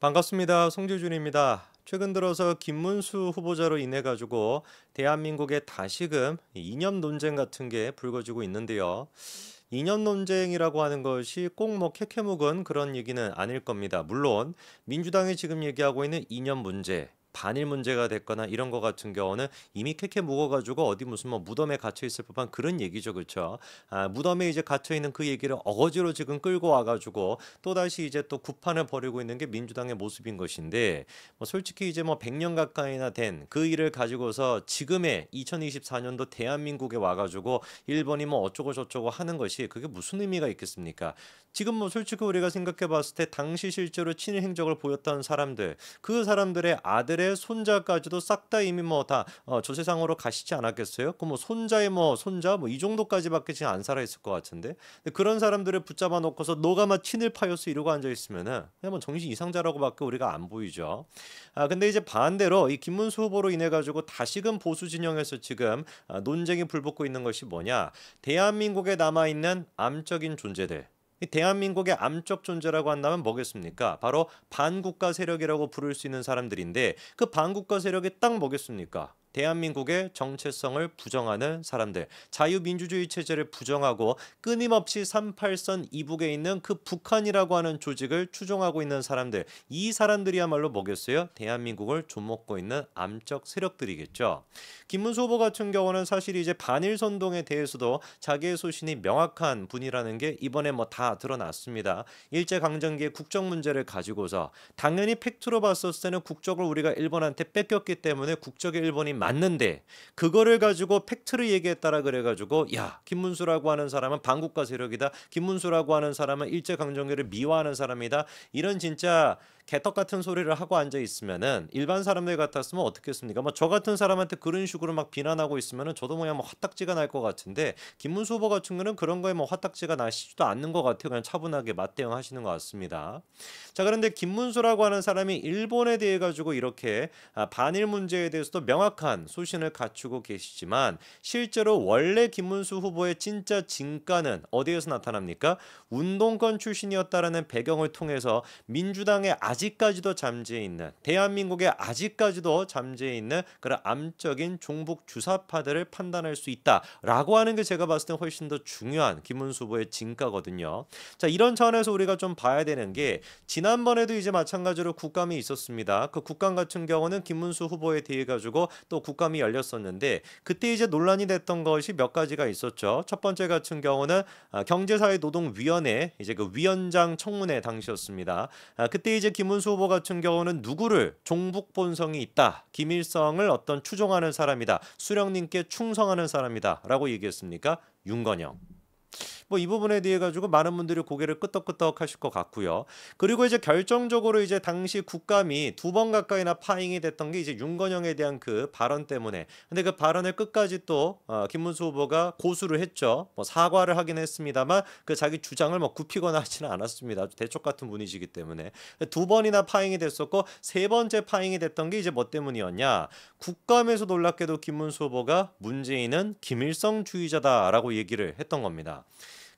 반갑습니다. 송재준입니다. 최근 들어서 김문수 후보자로 인해 가지고 대한민국의 다시금 이념 논쟁 같은 게 불거지고 있는데요. 이념 논쟁이라고 하는 것이 꼭 뭐 캐캐묵은 그런 얘기는 아닐 겁니다. 물론 민주당이 지금 얘기하고 있는 이념 문제 반일 문제가 됐거나 이런 거 같은 경우는 이미 캐캐 묵어가지고 어디 무슨 뭐 무덤에 갇혀 있을 법한 그런 얘기죠, 그렇죠? 아, 무덤에 이제 갇혀 있는 그 얘기를 어거지로 지금 끌고 와가지고 또 다시 이제 또 구판을 벌이고 있는 게 민주당의 모습인 것인데, 뭐 솔직히 이제 뭐 100년 가까이나 된 그 일을 가지고서 지금의 2024년도 대한민국에 와가지고 일본이 뭐 어쩌고 저쩌고 하는 것이 그게 무슨 의미가 있겠습니까? 지금 뭐 솔직히 우리가 생각해봤을 때 당시 실제로 친일 행적을 보였던 사람들, 그 사람들의 아들의 손자까지도 싹 다 이미 뭐다 어, 조세상으로 가시지 않았겠어요? 그럼 뭐 손자의 뭐 손자 뭐 이 정도까지밖에 지금 안 살아 있을 것 같은데 그런 사람들을 붙잡아 놓고서 너가 막 친일 파였어 이러고 앉아 있으면은 그냥 뭐 정신 이상자라고밖에 우리가 안 보이죠. 아 근데 이제 반대로 이 김문수 후보로 인해 가지고 다시금 보수 진영에서 지금 아, 논쟁이 불붙고 있는 것이 뭐냐? 대한민국에 남아 있는 암적인 존재들. 대한민국의 암적 존재라고 한다면 뭐겠습니까? 바로 반국가 세력이라고 부를 수 있는 사람들인데 그 반국가 세력이 딱 뭐겠습니까? 대한민국의 정체성을 부정하는 사람들, 자유민주주의 체제를 부정하고 끊임없이 38선 이북에 있는 그 북한이라고 하는 조직을 추종하고 있는 사람들, 이 사람들이야말로 뭐겠어요? 대한민국을 좀먹고 있는 암적 세력들이겠죠. 김문수 후보 같은 경우는 사실 이제 반일 선동에 대해서도 자기의 소신이 명확한 분이라는 게 이번에 뭐 다 드러났습니다. 일제 강점기의 국적 문제를 가지고서 당연히 팩트로 봤었을 때는 국적을 우리가 일본한테 뺏겼기 때문에 국적의 일본이 맞는데 그거를 가지고 팩트를 얘기했다라 그래가지고 야 김문수라고 하는 사람은 반국가 세력이다 김문수라고 하는 사람은 일제강점기를 미화하는 사람이다 이런 진짜 개떡 같은 소리를 하고 앉아 있으면은 일반 사람들 같았으면 어떻겠습니까? 뭐 저 같은 사람한테 그런 식으로 막 비난하고 있으면은 저도 뭐야 뭐 화딱지가 날 것 같은데 김문수 후보 같은 경우는 그런 거에 뭐 화딱지가 나시지도 않는 것 같아요. 그냥 차분하게 맞대응하시는 것 같습니다. 자 그런데 김문수라고 하는 사람이 일본에 대해 가지고 이렇게 아, 반일 문제에 대해서도 명확한 소신을 갖추고 계시지만 실제로 원래 김문수 후보의 진짜 진가는 어디에서 나타납니까? 운동권 출신이었다라는 배경을 통해서 민주당의 아 아직까지도 잠재해 있는 대한민국에 아직까지도 잠재해 있는 그런 암적인 종북 주사파들을 판단할 수 있다라고 하는 게 제가 봤을 때 훨씬 더 중요한 김문수 후보의 진가거든요. 자 이런 차원에서 우리가 좀 봐야 되는 게 지난번에도 이제 마찬가지로 국감이 있었습니다. 그 국감 같은 경우는 김문수 후보에 대해 가지고 또 국감이 열렸었는데 그때 이제 논란이 됐던 것이 몇 가지가 있었죠. 첫 번째 같은 경우는 아, 경제사회노동위원회 이제 그 위원장 청문회 당시였습니다. 아, 그때 이제 김 이문수 후보 같은 경우는 누구를 종북 본성이 있다. 김일성을 어떤 추종하는 사람이다. 수령님께 충성하는 사람이다. 라고 얘기했습니까? 윤건영. 뭐이 부분에 대해 가지고 많은 분들이 고개를 끄덕끄덕 하실 것 같고요. 그리고 이제 결정적으로 이제 당시 국감이 두 번 가까이나 파행이 됐던 게 이제 윤건영에 대한 그 발언 때문에 근데 그 발언을 끝까지 또 어, 김문수 후보가 고수를 했죠. 뭐 사과를 하긴 했습니다만 그 자기 주장을 뭐 굽히거나 하지는 않았습니다. 아주 대척 같은 분이시기 때문에 두 번이나 파행이 됐었고 세 번째 파행이 됐던 게 이제 뭐 때문이었냐? 국감에서 놀랍게도 김문수 후보가 문재인은 김일성주의자다라고 얘기를 했던 겁니다.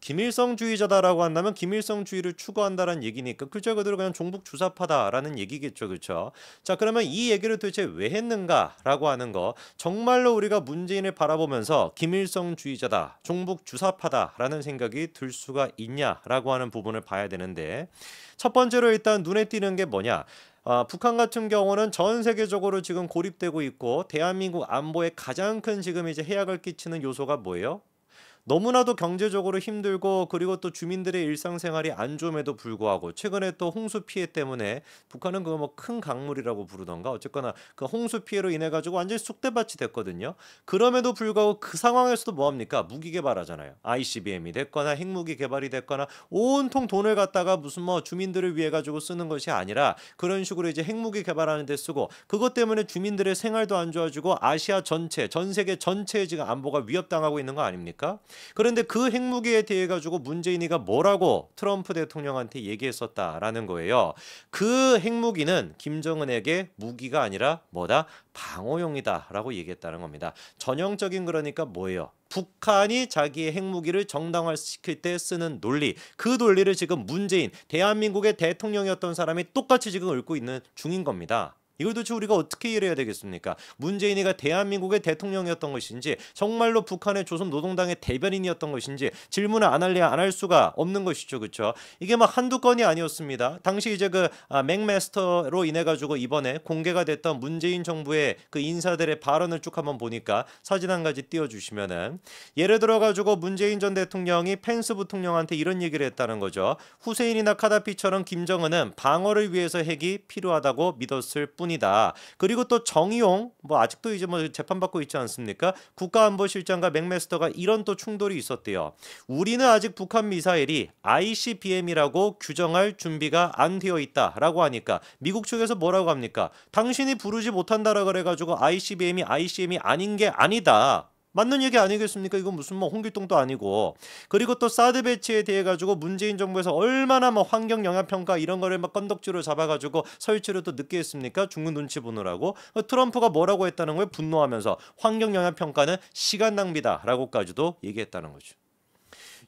김일성주의자다라고 한다면 김일성주의를 추구한다라는 얘기니까 글자 그 그대로 그냥 종북 주사파다라는 얘기겠죠, 그렇죠? 자, 그러면 이 얘기를 도대체 왜 했는가라고 하는 거 정말로 우리가 문재인을 바라보면서 김일성주의자다, 종북 주사파다라는 생각이 들 수가 있냐라고 하는 부분을 봐야 되는데 첫 번째로 일단 눈에 띄는 게 뭐냐? 아, 북한 같은 경우는 전 세계적으로 지금 고립되고 있고 대한민국 안보에 가장 큰 지금 이제 해악을 끼치는 요소가 뭐예요? 너무나도 경제적으로 힘들고 그리고 또 주민들의 일상생활이 안 좋음에도 불구하고 최근에 또 홍수 피해 때문에 북한은 그거 뭐큰 강물이라고 부르던가 어쨌거나 그 홍수 피해로 인해 가지고 완전히 쑥대밭이 됐거든요. 그럼에도 불구하고 그 상황에서도 뭐 합니까? 무기 개발하잖아요. ICBM이 됐거나 핵무기 개발이 됐거나 온통 돈을 갖다가 무슨 뭐 주민들을 위해 가지고 쓰는 것이 아니라 그런 식으로 이제 핵무기 개발하는 데 쓰고 그것 때문에 주민들의 생활도 안 좋아지고 아시아 전체, 전 세계 전체의 지금 안보가 위협당하고 있는 거 아닙니까? 그런데 그 핵무기에 대해 가지고 문재인이가 뭐라고 트럼프 대통령한테 얘기했었다라는 거예요. 그 핵무기는 김정은에게 무기가 아니라 뭐다 방어용이다라고 얘기했다는 겁니다. 전형적인 그러니까 뭐예요? 북한이 자기의 핵무기를 정당화시킬 때 쓰는 논리 그 논리를 지금 문재인 대한민국의 대통령이었던 사람이 똑같이 지금 읊고 있는 중인 겁니다. 이걸 도대체 우리가 어떻게 이해해야 되겠습니까? 문재인이가 대한민국의 대통령이었던 것인지 정말로 북한의 조선 노동당의 대변인이었던 것인지 질문을 안 할래야 안할 수가 없는 것이죠. 그렇죠? 이게 막 한두 건이 아니었습니다. 당시 이제 그 아, 맥메스터로 인해 가지고 이번에 공개가 됐던 문재인 정부의 그 인사들의 발언을 쭉 한번 보니까 사진 한 가지 띄워 주시면은 예를 들어 가지고 문재인 전 대통령이 펜스 부통령한테 이런 얘기를 했다는 거죠. 후세인이나 카다피처럼 김정은은 방어를 위해서 핵이 필요하다고 믿었을 뿐 때문이다. 그리고 또 정의용 뭐 아직도 이제 뭐 재판받고 있지 않습니까? 국가안보실장과 맥메스터가 이런 또 충돌이 있었대요. 우리는 아직 북한 미사일이 ICBM이라고 규정할 준비가 안 되어 있다라고 하니까 미국 측에서 뭐라고 합니까? 당신이 부르지 못한다라 그래가지고 ICBM이 ICBM이 아닌 게 아니다. 맞는 얘기 아니겠습니까? 이건 무슨 뭐 홍길동도 아니고 그리고 또 사드 배치에 대해 가지고 문재인 정부에서 얼마나 뭐 환경 영향 평가 이런 거를 막 건덕지로 잡아가지고 설치를 또 늦게 했습니까? 중국 눈치 보느라고 어, 트럼프가 뭐라고 했다는 거에 분노하면서 환경 영향 평가는 시간 낭비다라고까지도 얘기했다는 거죠.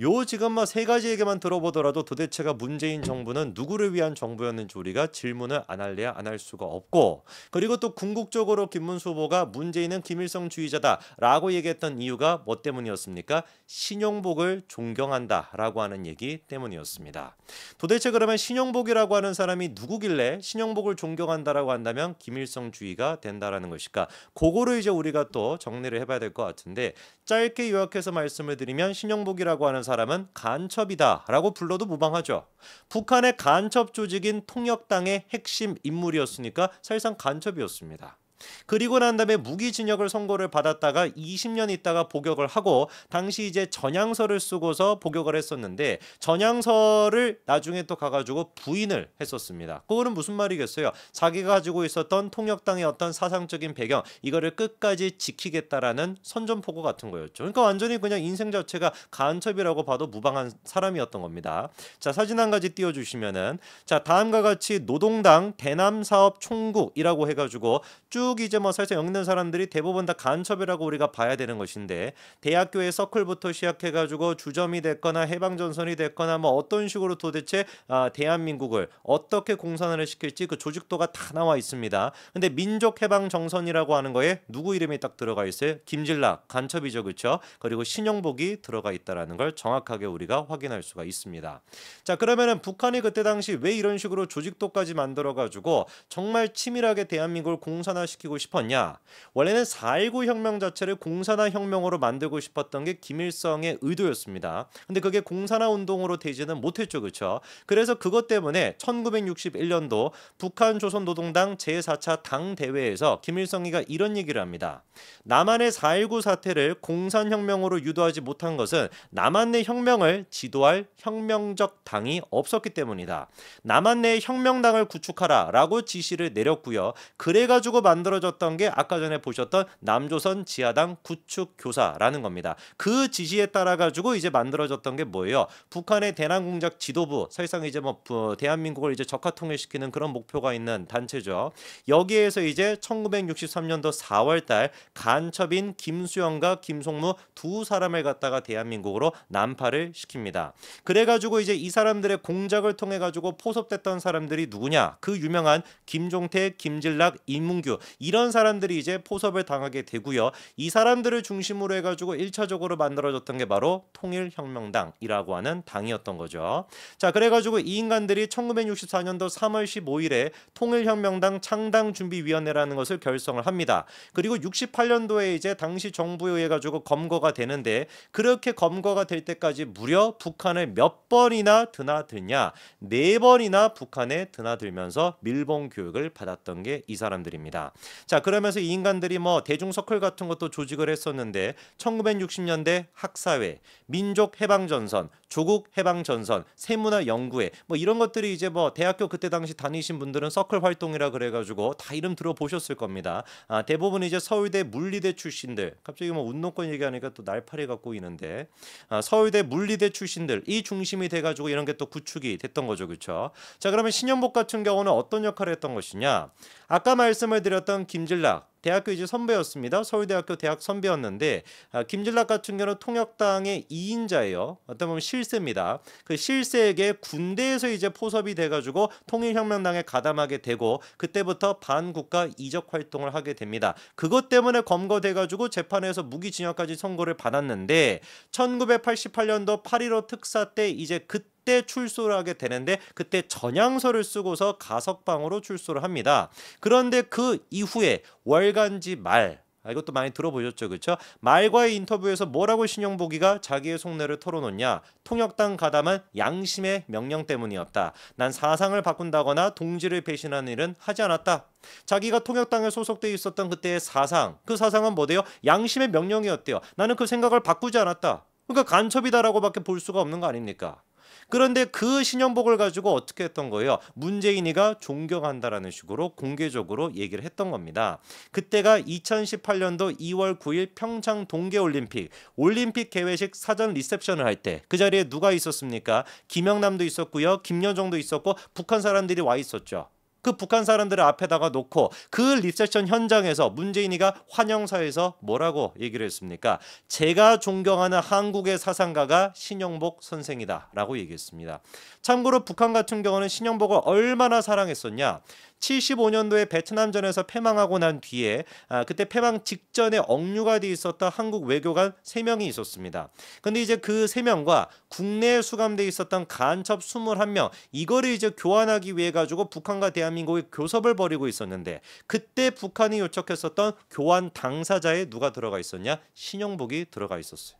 요 지금 뭐세 가지 얘기만 들어보더라도 도대체가 문재인 정부는 누구를 위한 정부였는지 우리가 질문을 안 할래야 안 할 수가 없고 그리고 또 궁극적으로 김문수 후보가 문재인은 김일성주의자다라고 얘기했던 이유가 뭐 때문이었습니까? 신용복을 존경한다라고 하는 얘기 때문이었습니다. 도대체 그러면 신용복이라고 하는 사람이 누구길래 신용복을 존경한다라고 한다면 김일성주의가 된다라는 것일까? 그거를 이제 우리가 또 정리를 해봐야 될 것 같은데 짧게 요약해서 말씀을 드리면 신용복이 통일이라고 하는 사람은 간첩이다라고 불러도 무방하죠. 북한의 간첩 조직인 통역당의 핵심 인물이었으니까 사실상 간첩이었습니다. 그리고 난 다음에 무기징역을 선고를 받았다가 20년 있다가 복역을 하고 당시 이제 전향서를 쓰고서 복역을 했었는데 전향서를 나중에 또 가가지고 부인을 했었습니다. 그거는 무슨 말이겠어요? 자기가 가지고 있었던 통역당의 어떤 사상적인 배경 이거를 끝까지 지키겠다라는 선전포고 같은 거였죠. 그러니까 완전히 그냥 인생 자체가 간첩이라고 봐도 무방한 사람이었던 겁니다. 자 사진 한 가지 띄워주시면은 자 다음과 같이 노동당 대남사업총국이라고 해가지고 쭉쭉 이제 뭐 사실 겪는 사람들이 대부분 다 간첩이라고 우리가 봐야 되는 것인데 대학교의 서클부터 시작해가지고 주점이 됐거나 해방전선이 됐거나 뭐 어떤 식으로 도대체 아, 대한민국을 어떻게 공산화를 시킬지 그 조직도가 다 나와 있습니다. 근데 민족해방정선이라고 하는 거에 누구 이름이 딱 들어가 있어요? 김진락 간첩이죠, 그렇죠? 그리고 신영복이 들어가 있다라는 걸 정확하게 우리가 확인할 수가 있습니다. 자 그러면은 북한이 그때 당시 왜 이런 식으로 조직도까지 만들어가지고 정말 치밀하게 대한민국을 공산화 시 활성시키고 싶었냐? 원래는 4.19 혁명 자체를 공산화 혁명으로 만들고 싶었던 게 김일성의 의도였습니다. 근데 그게 공산화 운동으로 되지는 못했죠. 그렇죠? 그래서 그것 때문에 1961년도 북한 조선노동당 제4차 당대회에서 김일성이가 이런 얘기를 합니다. 남한의 4.19 사태를 공산혁명으로 유도하지 못한 것은 남한 내 혁명을 지도할 혁명적 당이 없었기 때문이다. 남한 내 혁명당을 구축하라 라고 지시를 내렸고요. 그래가지고 만든 만들어졌던 게 아까 전에 보셨던 남조선 지하당 구축 교사라는 겁니다. 그 지시에 따라 가지고 이제 만들어졌던 게 뭐예요? 북한의 대남 공작 지도부 사실상 이제 뭐 대한민국을 이제 적화 통일시키는 그런 목표가 있는 단체죠. 여기에서 이제 1963년도 4월달 간첩인 김수영과 김송무 두 사람을 갖다가 대한민국으로 난파를 시킵니다. 그래가지고 이제 이 사람들의 공작을 통해 가지고 포섭됐던 사람들이 누구냐? 그 유명한 김종태, 김진락, 임문규 이런 사람들이 이제 포섭을 당하게 되고요. 이 사람들을 중심으로 해가지고 1차적으로 만들어졌던 게 바로 통일혁명당이라고 하는 당이었던 거죠. 자 그래가지고 이 인간들이 1964년도 3월 15일에 통일혁명당 창당준비위원회라는 것을 결성을 합니다. 그리고 68년도에 이제 당시 정부에 의해 가지고 검거가 되는데 그렇게 검거가 될 때까지 무려 북한을 몇 번이나 드나들냐 네 번이나 북한에 드나들면서 밀봉 교육을 받았던 게 이 사람들입니다. 자 그러면서 이 인간들이 뭐 대중서클 같은 것도 조직을 했었는데 1960년대 학사회, 민족해방전선, 조국해방전선, 세문화연구회 뭐 이런 것들이 이제 뭐 대학교 그때 당시 다니신 분들은 서클 활동이라 그래가지고 다 이름 들어보셨을 겁니다. 아, 대부분 이제 서울대 물리대 출신들 갑자기 뭐 운동권 얘기하니까 또 날파리가 꼬이는데 아, 서울대 물리대 출신들 이 중심이 돼가지고 이런 게 또 구축이 됐던 거죠, 그렇죠? 자 그러면 신현복 같은 경우는 어떤 역할을 했던 것이냐? 아까 말씀을 드렸던 있던 김진락 대학교 이제 선배였습니다. 서울대학교 대학 선배였는데 아, 김진락 같은 경우는 통역당의 2인자예요. 어떤 보면 실세입니다. 그 실세에게 군대에서 이제 포섭이 돼가지고 통일혁명당에 가담하게 되고 그때부터 반국가 이적 활동을 하게 됩니다. 그것 때문에 검거돼가지고 재판에서 무기징역까지 선고를 받았는데 1988년도 8.15 특사 때 이제 그때 그때 출소를 하게 되는데 그때 전향서를 쓰고서 가석방으로 출소를 합니다. 그런데 그 이후에 월간지 말 아, 이것도 많이 들어보셨죠, 그렇죠? 말과의 인터뷰에서 뭐라고 신용보기가 자기의 속내를 털어놓냐? 통역당 가담은 양심의 명령 때문이었다. 난 사상을 바꾼다거나 동지를 배신하는 일은 하지 않았다. 자기가 통역당에 소속돼 있었던 그때의 사상, 그 사상은 뭐대요? 양심의 명령이었대요. 나는 그 생각을 바꾸지 않았다. 그러니까 간첩이다라고밖에 볼 수가 없는 거 아닙니까? 그런데 그 신현복을 가지고 어떻게 했던 거예요? 문재인이가 존경한다라는 식으로 공개적으로 얘기를 했던 겁니다. 그때가 2018년도 2월 9일 평창 동계올림픽 올림픽 개회식 사전 리셉션을 할 때 그 자리에 누가 있었습니까? 김영남도 있었고요. 김여정도 있었고 북한 사람들이 와 있었죠. 그 북한 사람들을 앞에다가 놓고 그 리셉션 현장에서 문재인이가 환영사에서 뭐라고 얘기를 했습니까? 제가 존경하는 한국의 사상가가 신영복 선생이다라고 얘기했습니다. 참고로 북한 같은 경우는 신영복을 얼마나 사랑했었냐? 75년도에 베트남전에서 패망하고 난 뒤에 아, 그때 패망 직전에 억류가 돼 있었던 한국 외교관 3명이 있었습니다. 근데 이제 그 3명과 국내에 수감돼 있었던 간첩 21명 이거를 이제 교환하기 위해 가지고 북한과 대한민국이 교섭을 벌이고 있었는데 그때 북한이 요청했었던 교환 당사자에 누가 들어가 있었냐? 신용복이 들어가 있었어요.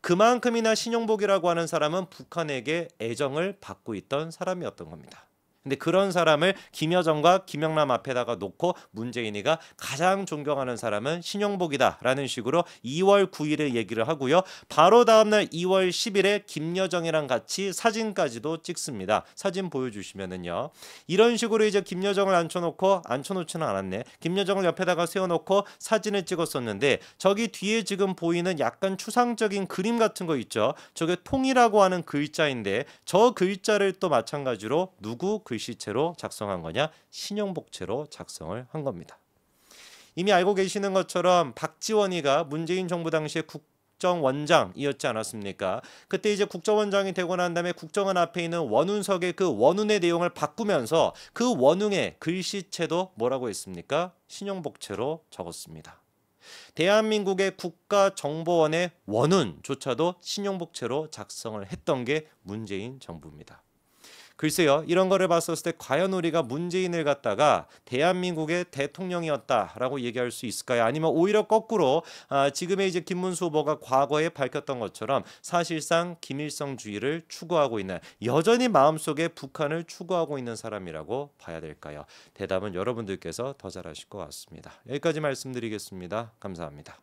그만큼이나 신용복이라고 하는 사람은 북한에게 애정을 받고 있던 사람이었던 겁니다. 근데 그런 사람을 김여정과 김영남 앞에다가 놓고 문재인이가 가장 존경하는 사람은 신용복이다라는 식으로 2월 9일에 얘기를 하고요. 바로 다음날 2월 10일에 김여정이랑 같이 사진까지도 찍습니다. 사진 보여주시면은요. 이런 식으로 이제 김여정을 앉혀놓고 앉혀놓지는 않았네. 김여정을 옆에다가 세워놓고 사진을 찍었었는데 저기 뒤에 지금 보이는 약간 추상적인 그림 같은 거 있죠. 저게 통이라고 하는 글자인데 저 글자를 또 마찬가지로 누구 글 글씨체로 작성한 거냐 신용복체로 작성을 한 겁니다. 이미 알고 계시는 것처럼 박지원이가 문재인 정부 당시에 국정원장이었지 않았습니까? 그때 이제 국정원장이 되고 난 다음에 국정원 앞에 있는 원운석의 그 원운의 내용을 바꾸면서 그 원운의 글씨체도 뭐라고 했습니까? 신용복체로 적었습니다. 대한민국의 국가정보원의 원운조차도 신용복체로 작성을 했던 게 문재인 정부입니다. 글쎄요, 이런 거를 봤었을 때 과연 우리가 문재인을 갖다가 대한민국의 대통령이었다라고 얘기할 수 있을까요? 아니면 오히려 거꾸로 아, 지금의 이제 김문수 후보가 과거에 밝혔던 것처럼 사실상 김일성주의를 추구하고 있는 여전히 마음속에 북한을 추구하고 있는 사람이라고 봐야 될까요? 대답은 여러분들께서 더 잘 아실 것 같습니다. 여기까지 말씀드리겠습니다. 감사합니다.